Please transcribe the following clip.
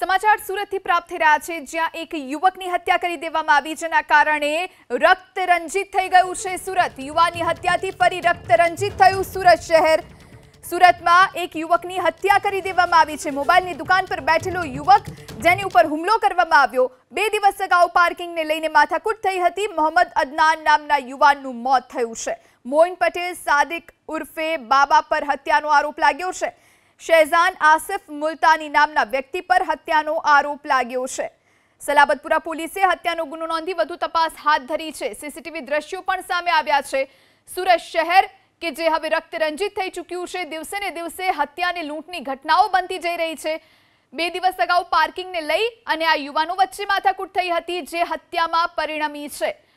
સમાચાર સુરતથી પ્રાપ્ત થઈ રહ્યા છે જ્યાં એક યુવકની હત્યા કરી દેવામાં આવી જેના કારણે રક્ત રંજિત થઈ ગયું છે સુરત યુવાની હત્યાથી ફરી રક્ત રંજિત થયું સુરત શહેર સુરતમાં એક યુવકની હત્યા કરી દેવામાં આવી છે મોબાઈલની દુકાન પર બેઠેલો યુવક જેની ઉપર હુમલો કરવામાં આવ્યો બે દિવસ અગાઉ પાર્કિંગને લઈને માથાકૂટ થઈ હતી મોહમ્મદ અદનાન નામના યુવાનનું મોત થયું છે મોઇન પટેલ સાદિક ઉર્ફે બાબા પર હત્યાનો આરોપ લાગ્યો છે શેઝાન આસિફ મુલતાની નામના વ્યક્તિ પર હત્યાનો આરોપ લાગ્યો છે સલાબતપુરા પોલીસે હત્યાનો ગુનો નોંધી વધુ તપાસ હાથ ધરી છે સીસીટીવી દ્રશ્યો પણ સામે આવ્યા છે સુરત શહેર કે જે હવે રક્તરંજિત થઈ ચૂક્યું છે દિવસે ને દિવસે હત્યાની લૂંટની ઘટનાઓ બનતી જઈ રહી છે બે દિવસ અગાઉ પાર્કિંગને લઈ અને આ યુવાનો વચ્ચે માથાકૂટ થઈ હતી જે હત્યામાં પરિણમી છે